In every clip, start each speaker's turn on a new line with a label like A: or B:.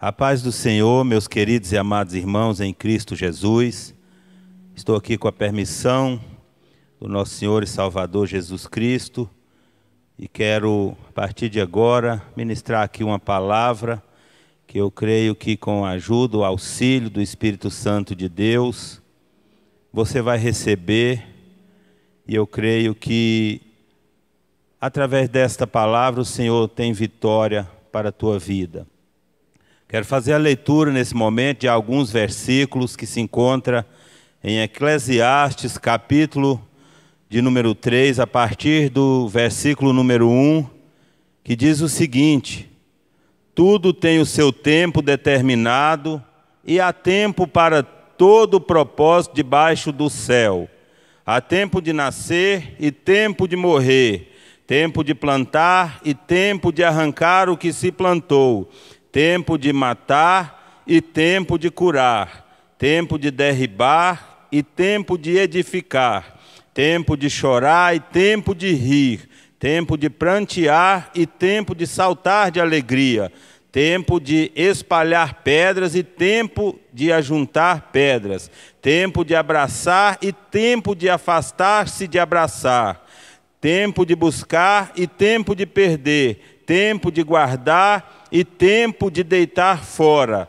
A: A paz do Senhor, meus queridos e amados irmãos em Cristo Jesus. Estou aqui com a permissão do nosso Senhor e Salvador Jesus Cristo e quero, a partir de agora, ministrar aqui uma palavra que eu creio que, com a ajuda, o auxílio do Espírito Santo de Deus, você vai receber e eu creio que, através desta palavra, o Senhor tem vitória para a tua vida. Quero fazer a leitura nesse momento de alguns versículos que se encontra em Eclesiastes, capítulo de número 3, a partir do versículo número 1, que diz o seguinte: Tudo tem o seu tempo determinado e há tempo para todo o propósito debaixo do céu. Há tempo de nascer e tempo de morrer, tempo de plantar e tempo de arrancar o que se plantou, tempo de matar e tempo de curar, tempo de derribar e tempo de edificar, tempo de chorar e tempo de rir, tempo de prantear e tempo de saltar de alegria, tempo de espalhar pedras e tempo de ajuntar pedras, tempo de abraçar e tempo de afastar-se de abraçar, tempo de buscar e tempo de perder tempo de guardar e tempo de deitar fora,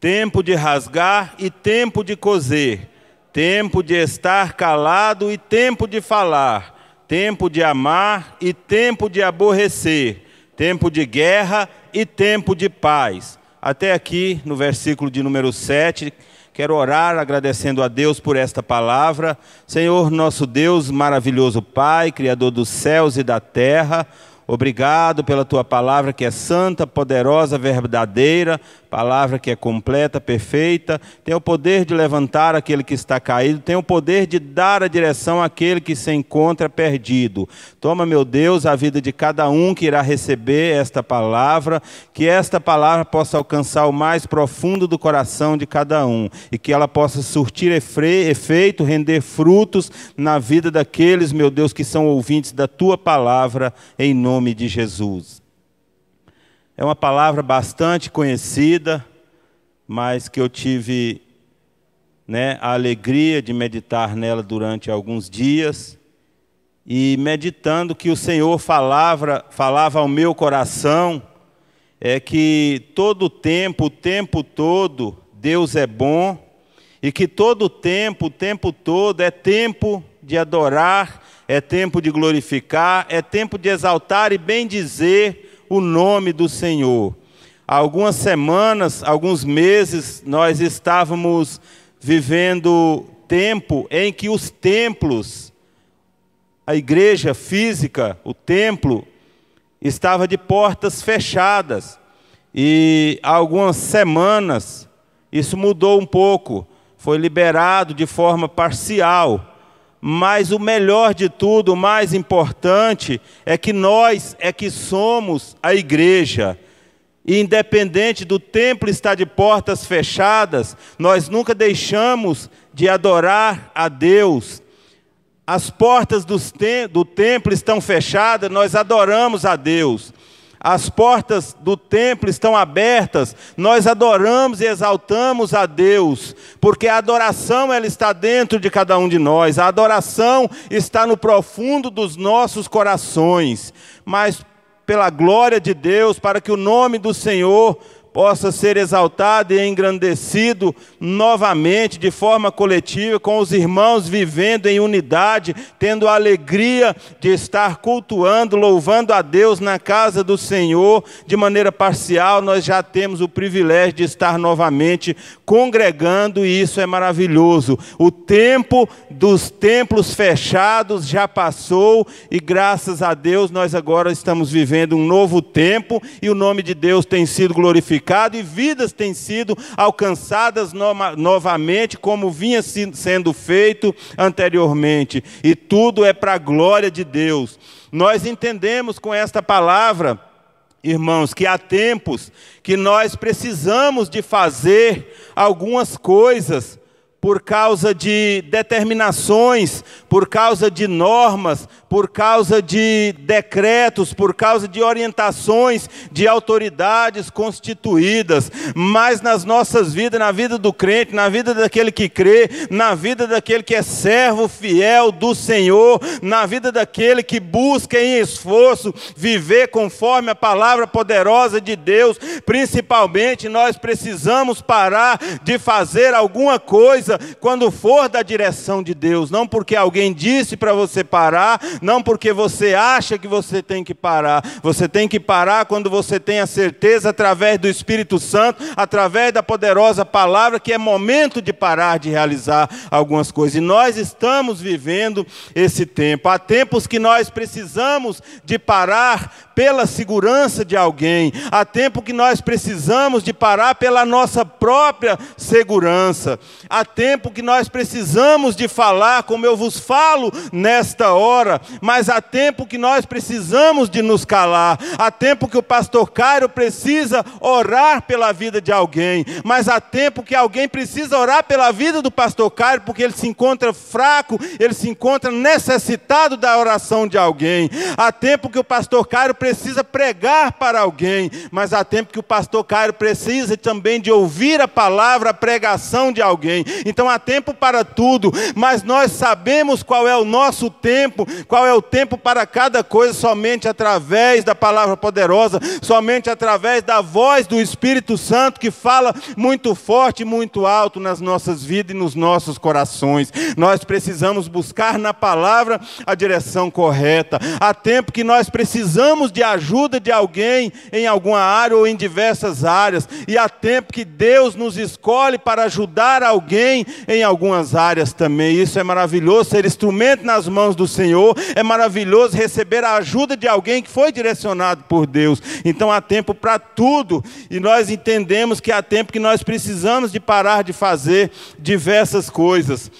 A: tempo de rasgar e tempo de coser, tempo de estar calado e tempo de falar, tempo de amar e tempo de aborrecer, tempo de guerra e tempo de paz. Até aqui no versículo de número 7. Quero orar agradecendo a Deus por esta palavra. Senhor, nosso Deus, maravilhoso Pai, Criador dos céus e da terra, Obrigado pela tua palavra que é santa, poderosa, verdadeira, palavra que é completa, perfeita, tem o poder de levantar aquele que está caído, tem o poder de dar a direção àquele que se encontra perdido. Toma, meu Deus, a vida de cada um que irá receber esta palavra, que esta palavra possa alcançar o mais profundo do coração de cada um e que ela possa surtir efeito, render frutos na vida daqueles, meu Deus, que são ouvintes da tua palavra, em nome de Jesus. É uma palavra bastante conhecida, mas que eu tive né, a alegria de meditar nela durante alguns dias e meditando que o Senhor falava, falava ao meu coração é que todo o tempo, o tempo todo, Deus é bom e que todo o tempo, o tempo todo é tempo de adorar, é tempo de glorificar, é tempo de exaltar e bendizer o nome do Senhor. algumas semanas, alguns meses, nós estávamos vivendo tempo em que os templos, a igreja física, o templo, estava de portas fechadas. E algumas semanas isso mudou um pouco, foi liberado de forma parcial. Mas o melhor de tudo, o mais importante, é que nós é que somos a igreja. E independente do templo estar de portas fechadas, nós nunca deixamos de adorar a Deus. As portas do templo estão fechadas, nós adoramos a Deus as portas do templo estão abertas, nós adoramos e exaltamos a Deus, porque a adoração ela está dentro de cada um de nós, a adoração está no profundo dos nossos corações, mas pela glória de Deus, para que o nome do Senhor possa ser exaltado e engrandecido novamente, de forma coletiva, com os irmãos vivendo em unidade, tendo a alegria de estar cultuando, louvando a Deus na casa do Senhor, de maneira parcial, nós já temos o privilégio de estar novamente congregando, e isso é maravilhoso. O tempo dos templos fechados já passou, e graças a Deus nós agora estamos vivendo um novo tempo, e o nome de Deus tem sido glorificado e vidas têm sido alcançadas no novamente, como vinha sendo feito anteriormente. E tudo é para a glória de Deus. Nós entendemos com esta palavra irmãos, que há tempos que nós precisamos de fazer algumas coisas por causa de determinações, por causa de normas, por causa de decretos, por causa de orientações de autoridades constituídas, mas nas nossas vidas, na vida do crente, na vida daquele que crê, na vida daquele que é servo fiel do Senhor, na vida daquele que busca em esforço viver conforme a palavra poderosa de Deus, principalmente nós precisamos parar de fazer alguma coisa quando for da direção de Deus, não porque alguém disse para você parar, não porque você acha que você tem que parar. Você tem que parar quando você tem a certeza, através do Espírito Santo, através da poderosa palavra, que é momento de parar de realizar algumas coisas. E nós estamos vivendo esse tempo. Há tempos que nós precisamos de parar pela segurança de alguém. Há tempo que nós precisamos de parar pela nossa própria segurança. Há tempo que nós precisamos de falar, como eu vos falo nesta hora, mas há tempo que nós precisamos de nos calar. Há tempo que o pastor Cairo precisa orar pela vida de alguém, mas há tempo que alguém precisa orar pela vida do pastor Cairo, porque ele se encontra fraco, ele se encontra necessitado da oração de alguém. Há tempo que o pastor Cairo precisa pregar para alguém, mas há tempo que o pastor Cairo precisa também de ouvir a palavra, a pregação de alguém. Então há tempo para tudo, mas nós sabemos qual é o nosso tempo, qual é o tempo para cada coisa, somente através da palavra poderosa, somente através da voz do Espírito Santo que fala muito forte, muito alto nas nossas vidas e nos nossos corações. Nós precisamos buscar na palavra a direção correta. Há tempo que nós precisamos de ajuda de alguém em alguma área ou em diversas áreas. E há tempo que Deus nos escolhe para ajudar alguém em algumas áreas também. Isso é maravilhoso, ser instrumento nas mãos do Senhor. É maravilhoso receber a ajuda de alguém que foi direcionado por Deus. Então há tempo para tudo. E nós entendemos que há tempo que nós precisamos de parar de fazer diversas coisas.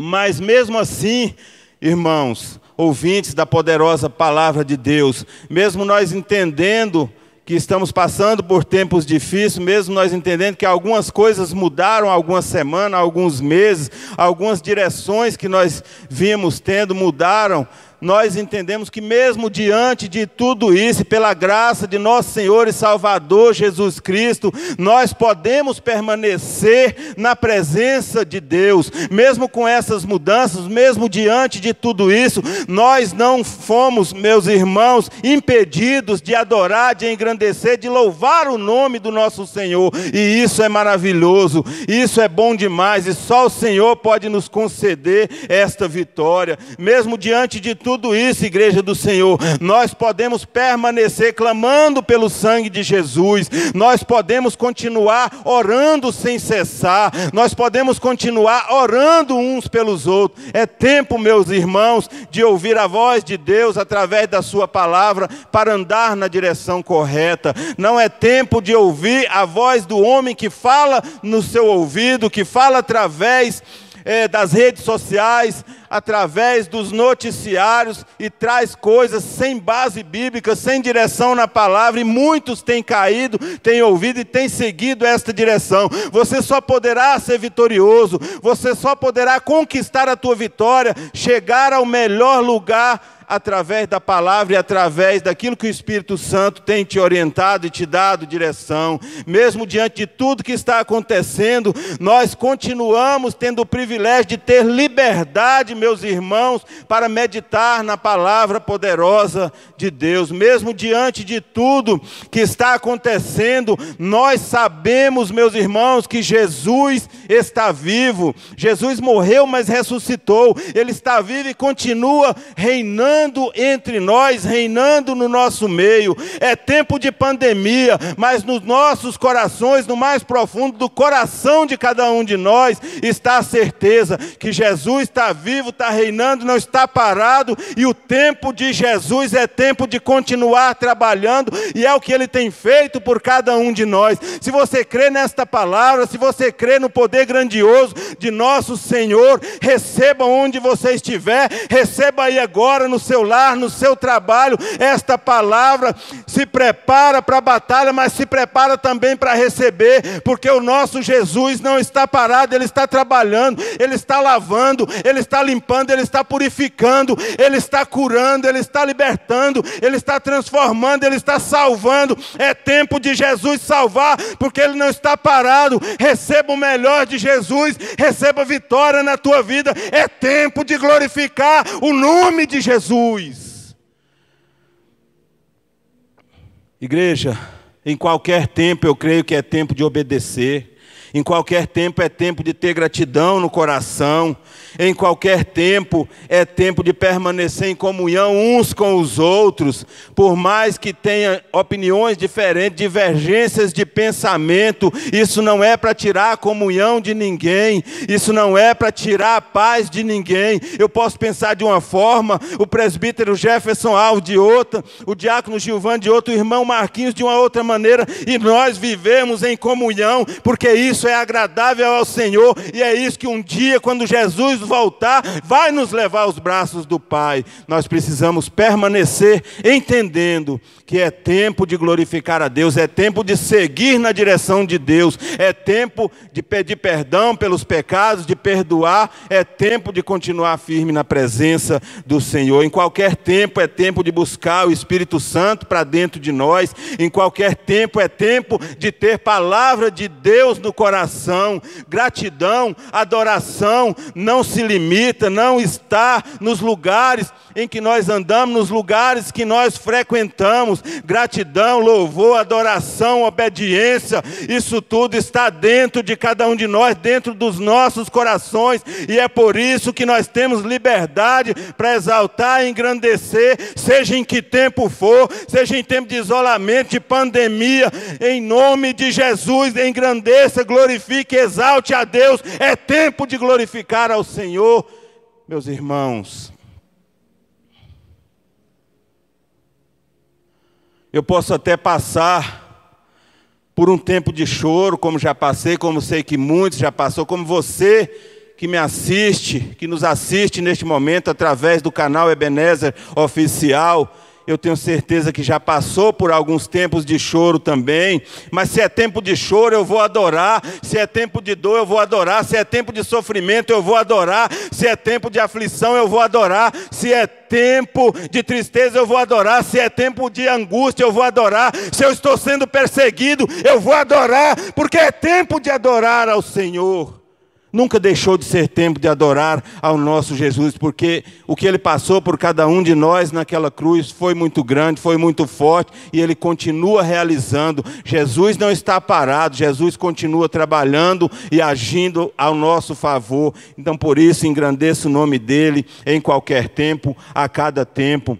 A: Mas mesmo assim, irmãos, ouvintes da poderosa palavra de Deus. Mesmo nós entendendo que estamos passando por tempos difíceis, mesmo nós entendendo que algumas coisas mudaram algumas semanas, alguns meses, algumas direções que nós vimos tendo mudaram, nós entendemos que, mesmo diante de tudo isso, pela graça de nosso Senhor e Salvador Jesus Cristo, nós podemos permanecer na presença de Deus, mesmo com essas mudanças, mesmo diante de tudo isso, nós não fomos, meus irmãos, impedidos de adorar, de engrandecer, de louvar o nome do nosso Senhor, e isso é maravilhoso, isso é bom demais, e só o Senhor pode nos conceder esta vitória, mesmo diante de tudo tudo isso, igreja do Senhor, nós podemos permanecer clamando pelo sangue de Jesus, nós podemos continuar orando sem cessar, nós podemos continuar orando uns pelos outros. É tempo, meus irmãos, de ouvir a voz de Deus através da Sua palavra para andar na direção correta. Não é tempo de ouvir a voz do homem que fala no seu ouvido, que fala através. É, das redes sociais, através dos noticiários e traz coisas sem base bíblica, sem direção na palavra, e muitos têm caído, têm ouvido e têm seguido esta direção. Você só poderá ser vitorioso, você só poderá conquistar a tua vitória, chegar ao melhor lugar através da palavra e através daquilo que o Espírito Santo tem te orientado e te dado direção. Mesmo diante de tudo que está acontecendo, nós continuamos tendo o privilégio de ter liberdade, meus irmãos, para meditar na palavra poderosa de Deus. Mesmo diante de tudo que está acontecendo, nós sabemos, meus irmãos, que Jesus está vivo. Jesus morreu, mas ressuscitou. Ele está vivo e continua reinando reinando entre nós, reinando no nosso meio. É tempo de pandemia, mas nos nossos corações, no mais profundo do coração de cada um de nós, está a certeza que Jesus está vivo, está reinando, não está parado, e o tempo de Jesus é tempo de continuar trabalhando, e é o que ele tem feito por cada um de nós. Se você crê nesta palavra, se você crê no poder grandioso de nosso Senhor, receba onde você estiver, receba aí agora no seu lar, no seu trabalho. Esta palavra se prepara para a batalha, mas se prepara também para receber, porque o nosso Jesus não está parado, ele está trabalhando, ele está lavando, ele está limpando, ele está purificando, ele está curando, ele está libertando, ele está transformando, ele está salvando. É tempo de Jesus salvar, porque ele não está parado. Receba o melhor de Jesus, receba vitória na tua vida. É tempo de glorificar o nome de Jesus. Jesus. Igreja, em qualquer tempo eu creio que é tempo de obedecer, em qualquer tempo é tempo de ter gratidão no coração, em qualquer tempo, é tempo de permanecer em comunhão uns com os outros, por mais que tenha opiniões diferentes, divergências de pensamento, isso não é para tirar a comunhão de ninguém, isso não é para tirar a paz de ninguém. Eu posso pensar de uma forma, o presbítero Jefferson Alves de outra, o diácono Gilvan de outra, o irmão Marquinhos de uma outra maneira, e nós vivemos em comunhão, porque isso é agradável ao Senhor, e é isso que um dia, quando Jesus Jesus voltar, vai nos levar aos braços do Pai. Nós precisamos permanecer entendendo que é tempo de glorificar a Deus, é tempo de seguir na direção de Deus, é tempo de pedir perdão pelos pecados, de perdoar, é tempo de continuar firme na presença do Senhor. Em qualquer tempo é tempo de buscar o Espírito Santo para dentro de nós, em qualquer tempo é tempo de ter palavra de Deus no coração, gratidão, adoração, não se limita, não está nos lugares em que nós andamos, nos lugares que nós frequentamos. Gratidão, louvor, adoração, obediência, isso tudo está dentro de cada um de nós, dentro dos nossos corações, e é por isso que nós temos liberdade para exaltar e engrandecer, seja em que tempo for, seja em tempo de isolamento, de pandemia, em nome de Jesus, engrandeça, glorifique, exalte a Deus. É tempo de glorificar ao Senhor. Senhor, meus irmãos, eu posso até passar por um tempo de choro, como já passei, como sei que muitos já passou, como você que me assiste, que nos assiste neste momento através do canal Ebenezer Oficial, eu tenho certeza que já passou por alguns tempos de choro também. Mas se é tempo de choro, eu vou adorar. Se é tempo de dor, eu vou adorar. Se é tempo de sofrimento, eu vou adorar. Se é tempo de aflição, eu vou adorar. Se é tempo de tristeza, eu vou adorar. Se é tempo de angústia, eu vou adorar. Se eu estou sendo perseguido, eu vou adorar. Porque é tempo de adorar ao Senhor. Nunca deixou de ser tempo de adorar ao nosso Jesus, porque o que ele passou por cada um de nós naquela cruz foi muito grande, foi muito forte e ele continua realizando. Jesus não está parado, Jesus continua trabalhando e agindo ao nosso favor. Então, por isso, engrandeça o nome dele em qualquer tempo, a cada tempo.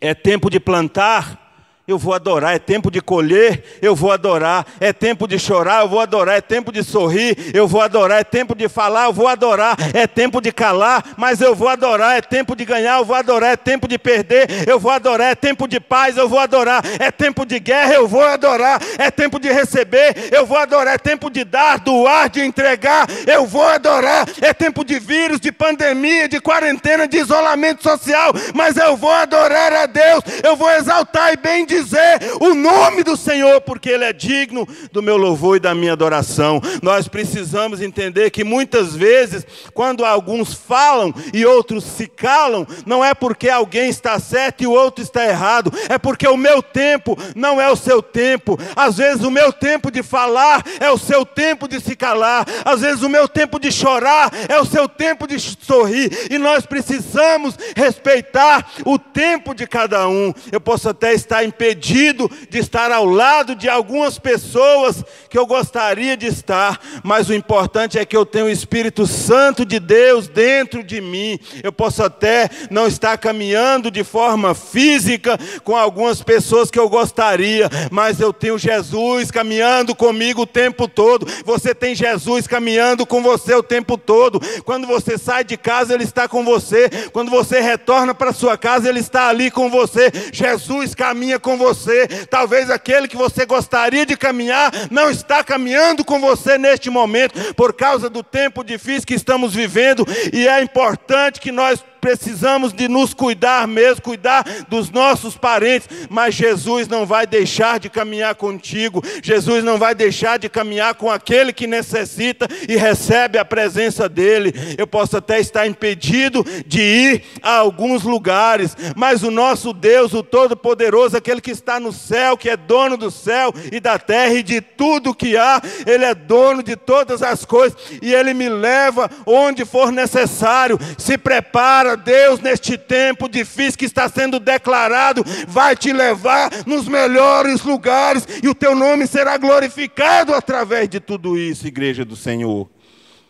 A: É tempo de plantar eu vou adorar. É tempo de colher, eu vou adorar. É tempo de chorar, eu vou adorar. É tempo de sorrir, eu vou adorar. É tempo de falar, eu vou adorar. É tempo de calar, mas eu vou adorar. É tempo de ganhar, eu vou adorar. É tempo de perder, eu vou adorar. É tempo de paz, eu vou adorar. É tempo de guerra, eu vou adorar. É tempo de receber, eu vou adorar. É tempo de dar, doar, de entregar, eu vou adorar. É tempo de vírus, de pandemia, de quarentena, de isolamento social, mas eu vou adorar a Deus. Eu vou exaltar e bendizer dizer o nome do Senhor, porque Ele é digno do meu louvor e da minha adoração. Nós precisamos entender que muitas vezes, quando alguns falam e outros se calam, não é porque alguém está certo e o outro está errado, é porque o meu tempo não é o seu tempo. Às vezes, o meu tempo de falar é o seu tempo de se calar, às vezes, o meu tempo de chorar é o seu tempo de sorrir, e nós precisamos respeitar o tempo de cada um. Eu posso até estar em impedido de estar ao lado de algumas pessoas que eu gostaria de estar, mas o importante é que eu tenho o Espírito Santo de Deus dentro de mim. Eu posso até não estar caminhando de forma física com algumas pessoas que eu gostaria, mas eu tenho Jesus caminhando comigo o tempo todo. Você tem Jesus caminhando com você o tempo todo. Quando você sai de casa, ele está com você. Quando você retorna para sua casa, ele está ali com você. Jesus caminha com com você. Talvez aquele que você gostaria de caminhar não está caminhando com você neste momento por causa do tempo difícil que estamos vivendo e é importante que nós precisamos de nos cuidar mesmo, cuidar dos nossos parentes, mas Jesus não vai deixar de caminhar contigo, Jesus não vai deixar de caminhar com aquele que necessita e recebe a presença dele. Eu posso até estar impedido de ir a alguns lugares, mas o nosso Deus, o Todo-Poderoso, aquele que está no céu, que é dono do céu e da terra e de tudo que há, ele é dono de todas as coisas e ele me leva onde for necessário. Se prepara a Deus neste tempo difícil que está sendo declarado, vai te levar nos melhores lugares e o teu nome será glorificado através de tudo isso, igreja do Senhor.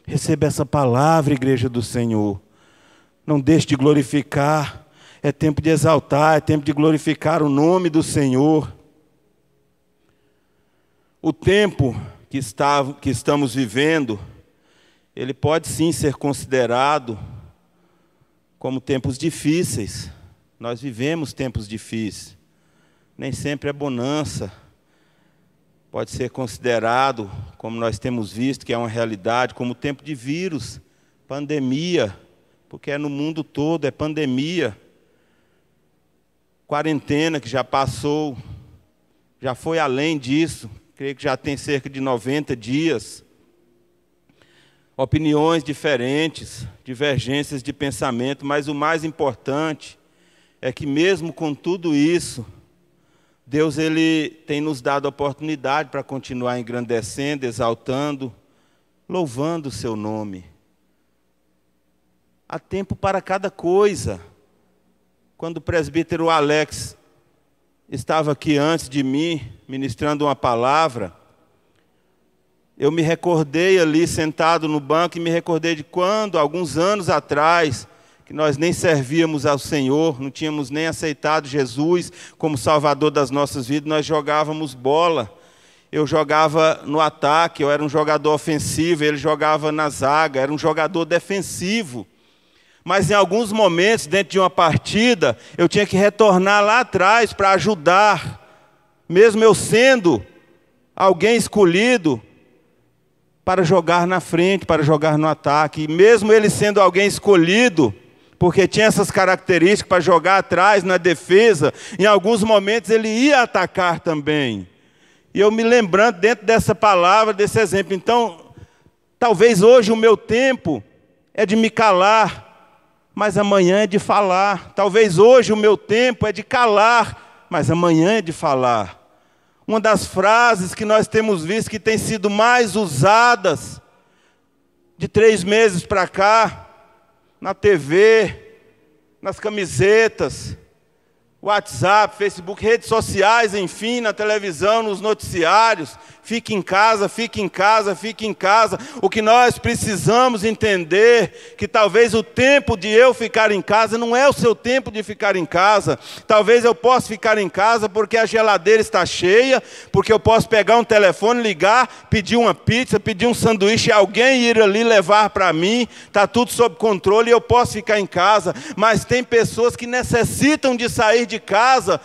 A: Receba essa palavra, igreja do Senhor. Não deixe de glorificar. É tempo de exaltar, é tempo de glorificar o nome do Senhor. O tempo que, está, que estamos vivendo, ele pode sim ser considerado como tempos difíceis. Nós vivemos tempos difíceis. Nem sempre é bonança. Pode ser considerado, como nós temos visto, que é uma realidade, como tempo de vírus, pandemia, porque é no mundo todo, é pandemia. Quarentena que já passou, já foi além disso, creio que já tem cerca de 90 dias opiniões diferentes, divergências de pensamento, mas o mais importante é que mesmo com tudo isso, Deus ele tem nos dado oportunidade para continuar engrandecendo, exaltando, louvando o seu nome. Há tempo para cada coisa. Quando o presbítero Alex estava aqui antes de mim, ministrando uma palavra, eu me recordei ali sentado no banco e me recordei de quando, alguns anos atrás, que nós nem servíamos ao Senhor, não tínhamos nem aceitado Jesus como Salvador das nossas vidas, nós jogávamos bola. Eu jogava no ataque, eu era um jogador ofensivo, ele jogava na zaga, era um jogador defensivo. Mas em alguns momentos, dentro de uma partida, eu tinha que retornar lá atrás para ajudar, mesmo eu sendo alguém escolhido, para jogar na frente, para jogar no ataque. E mesmo ele sendo alguém escolhido, porque tinha essas características para jogar atrás, na defesa, em alguns momentos ele ia atacar também. E eu me lembrando dentro dessa palavra, desse exemplo. Então, talvez hoje o meu tempo é de me calar, mas amanhã é de falar. Talvez hoje o meu tempo é de calar, mas amanhã é de falar. Uma das frases que nós temos visto que tem sido mais usadas de três meses para cá, na TV, nas camisetas, WhatsApp, Facebook, redes sociais, enfim, na televisão, nos noticiários. Fique em casa, fique em casa, fique em casa. O que nós precisamos entender que talvez o tempo de eu ficar em casa não é o seu tempo de ficar em casa. Talvez eu possa ficar em casa porque a geladeira está cheia, porque eu posso pegar um telefone, ligar, pedir uma pizza, pedir um sanduíche, alguém ir ali levar para mim. Tá tudo sob controle e eu posso ficar em casa, mas tem pessoas que necessitam de sair de de casa,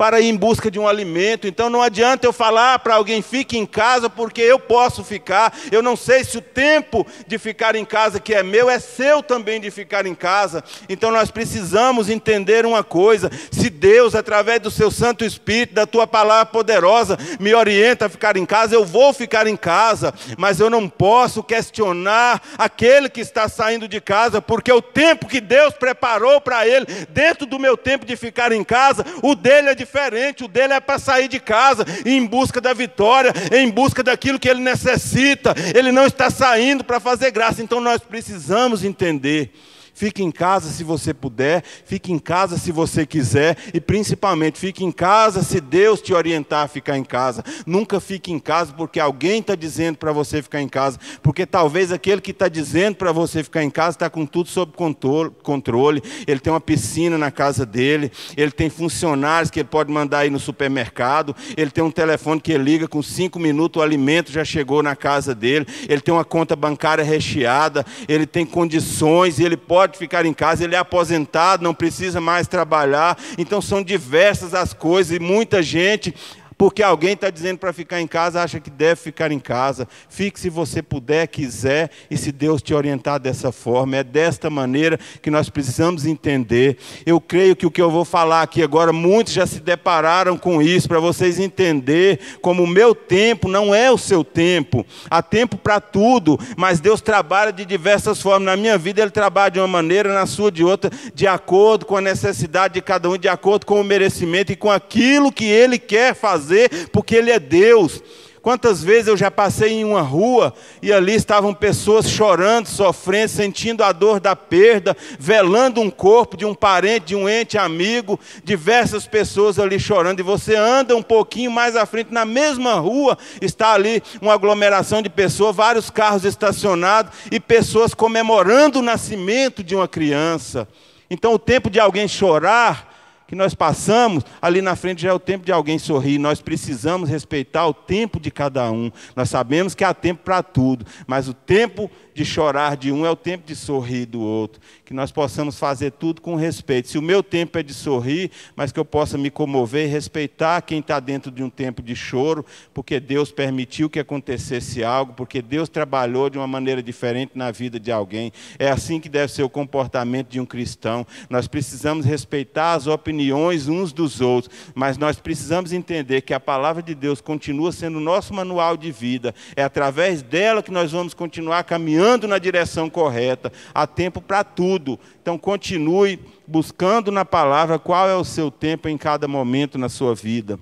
A: para ir em busca de um alimento. Então não adianta eu falar para alguém fique em casa, porque eu posso ficar. Eu não sei se o tempo de ficar em casa que é meu é seu também de ficar em casa. Então nós precisamos entender uma coisa: se Deus, através do seu Santo Espírito, da tua palavra poderosa, me orienta a ficar em casa, eu vou ficar em casa, mas eu não posso questionar aquele que está saindo de casa, porque o tempo que Deus preparou para ele, dentro do meu tempo de ficar em casa, o dele é de diferente, o dele é para sair de casa em busca da vitória, em busca daquilo que ele necessita. Ele não está saindo para fazer graça. Então nós precisamos entender Fique em casa se você puder, fique em casa se você quiser e principalmente fique em casa se Deus te orientar a ficar em casa. Nunca fique em casa porque alguém está dizendo para você ficar em casa, porque talvez aquele que está dizendo para você ficar em casa está com tudo sob controle. Ele tem uma piscina na casa dele, ele tem funcionários que ele pode mandar ir no supermercado, ele tem um telefone que ele liga com cinco minutos o alimento já chegou na casa dele, ele tem uma conta bancária recheada, ele tem condições e ele pode pode ficar em casa, ele é aposentado, não precisa mais trabalhar. Então são diversas as coisas e muita gente porque alguém está dizendo para ficar em casa, acha que deve ficar em casa. Fique se você puder, quiser, e se Deus te orientar dessa forma. É desta maneira que nós precisamos entender. Eu creio que o que eu vou falar aqui agora, muitos já se depararam com isso, para vocês entender como o meu tempo não é o seu tempo. Há tempo para tudo, mas Deus trabalha de diversas formas. Na minha vida, Ele trabalha de uma maneira, na sua de outra, de acordo com a necessidade de cada um, de acordo com o merecimento e com aquilo que Ele quer fazer fazer, porque Ele é Deus. Quantas vezes eu já passei em uma rua e ali estavam pessoas chorando, sofrendo, sentindo a dor da perda, velando um corpo de um parente, de um ente amigo, diversas pessoas ali chorando. E você anda um pouquinho mais à frente, na mesma rua, está ali uma aglomeração de pessoas, vários carros estacionados e pessoas comemorando o nascimento de uma criança. Então, o tempo de alguém chorar que nós passamos, ali na frente já é o tempo de alguém sorrir. Nós precisamos respeitar o tempo de cada um. Nós sabemos que há tempo para tudo, mas o tempo de chorar de um, é o tempo de sorrir do outro. Que nós possamos fazer tudo com respeito. Se o meu tempo é de sorrir, mas que eu possa me comover e respeitar quem está dentro de um tempo de choro, porque Deus permitiu que acontecesse algo, porque Deus trabalhou de uma maneira diferente na vida de alguém. É assim que deve ser o comportamento de um cristão. Nós precisamos respeitar as opiniões uns dos outros, mas nós precisamos entender que a palavra de Deus continua sendo o nosso manual de vida. É através dela que nós vamos continuar caminhando andando na direção correta. Há tempo para tudo. Então continue buscando na palavra qual é o seu tempo em cada momento na sua vida.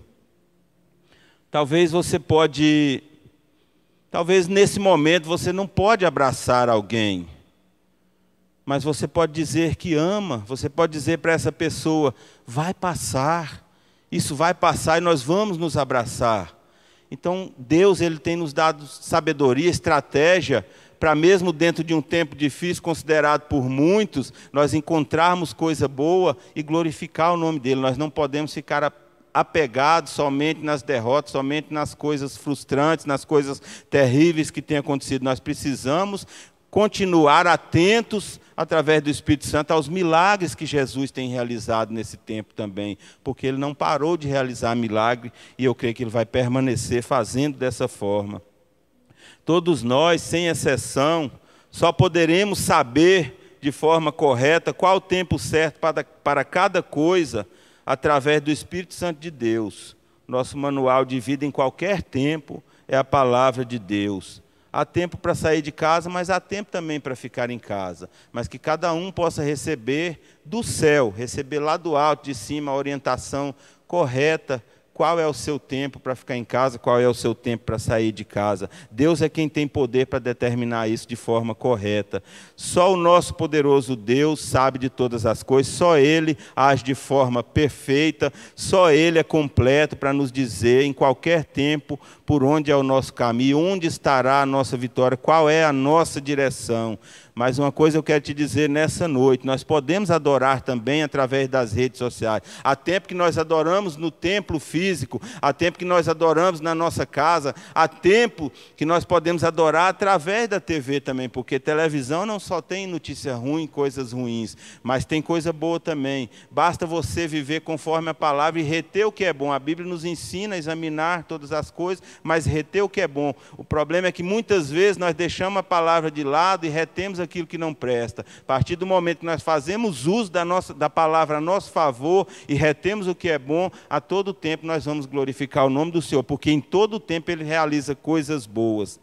A: Talvez você pode Talvez nesse momento você não pode abraçar alguém. Mas você pode dizer que ama, você pode dizer para essa pessoa: vai passar. Isso vai passar e nós vamos nos abraçar. Então, Deus ele tem nos dado sabedoria, estratégia para mesmo dentro de um tempo difícil considerado por muitos, nós encontrarmos coisa boa e glorificar o nome dele. Nós não podemos ficar apegados somente nas derrotas, somente nas coisas frustrantes, nas coisas terríveis que têm acontecido. Nós precisamos continuar atentos através do Espírito Santo aos milagres que Jesus tem realizado nesse tempo também, porque ele não parou de realizar milagre e eu creio que ele vai permanecer fazendo dessa forma. Todos nós, sem exceção, só poderemos saber de forma correta qual o tempo certo para, para cada coisa através do Espírito Santo de Deus. Nosso manual de vida em qualquer tempo é a palavra de Deus. Há tempo para sair de casa, mas há tempo também para ficar em casa. Mas que cada um possa receber do céu, receber lá do alto de cima a orientação correta qual é o seu tempo para ficar em casa, qual é o seu tempo para sair de casa. Deus é quem tem poder para determinar isso de forma correta. Só o nosso poderoso Deus sabe de todas as coisas, só Ele age de forma perfeita, só Ele é completo para nos dizer em qualquer tempo por onde é o nosso caminho, onde estará a nossa vitória, qual é a nossa direção. Mas uma coisa eu quero te dizer nessa noite: nós podemos adorar também através das redes sociais. Há tempo que nós adoramos no templo físico, há tempo que nós adoramos na nossa casa, há tempo que nós podemos adorar através da TV também, porque televisão não só tem notícia ruim, coisas ruins, mas tem coisa boa também. Basta você viver conforme a palavra e reter o que é bom. A Bíblia nos ensina a examinar todas as coisas, mas reter o que é bom. O problema é que muitas vezes nós deixamos a palavra de lado e retemos aquilo que não presta. A partir do momento que nós fazemos uso da, nossa, da palavra a nosso favor e retemos o que é bom, a todo tempo nós vamos glorificar o nome do Senhor, porque em todo tempo Ele realiza coisas boas.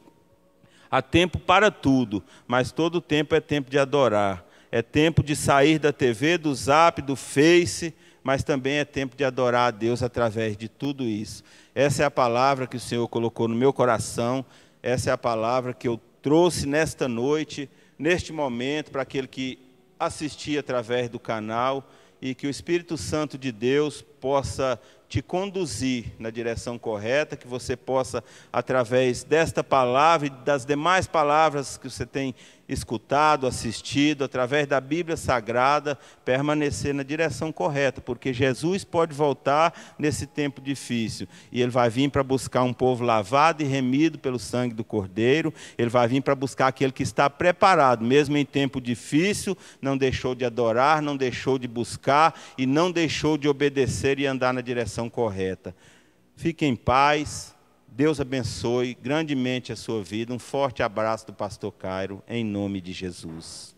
A: Há tempo para tudo, mas todo tempo é tempo de adorar. É tempo de sair da TV, do zap, do face, mas também é tempo de adorar a Deus através de tudo isso. Essa é a palavra que o Senhor colocou no meu coração, essa é a palavra que eu trouxe nesta noite neste momento, para aquele que assistir através do canal e que o Espírito Santo de Deus possa te conduzir na direção correta, que você possa, através desta palavra e das demais palavras que você tem escutado, assistido, através da Bíblia Sagrada, permanecer na direção correta, porque Jesus pode voltar nesse tempo difícil e ele vai vir para buscar um povo lavado e remido pelo sangue do Cordeiro, ele vai vir para buscar aquele que está preparado, mesmo em tempo difícil, não deixou de adorar, não deixou de buscar e não deixou de obedecer fazer e andar na direção correta. Fique em paz. Deus abençoe grandemente a sua vida. Um forte abraço do pastor Cairo, em nome de Jesus.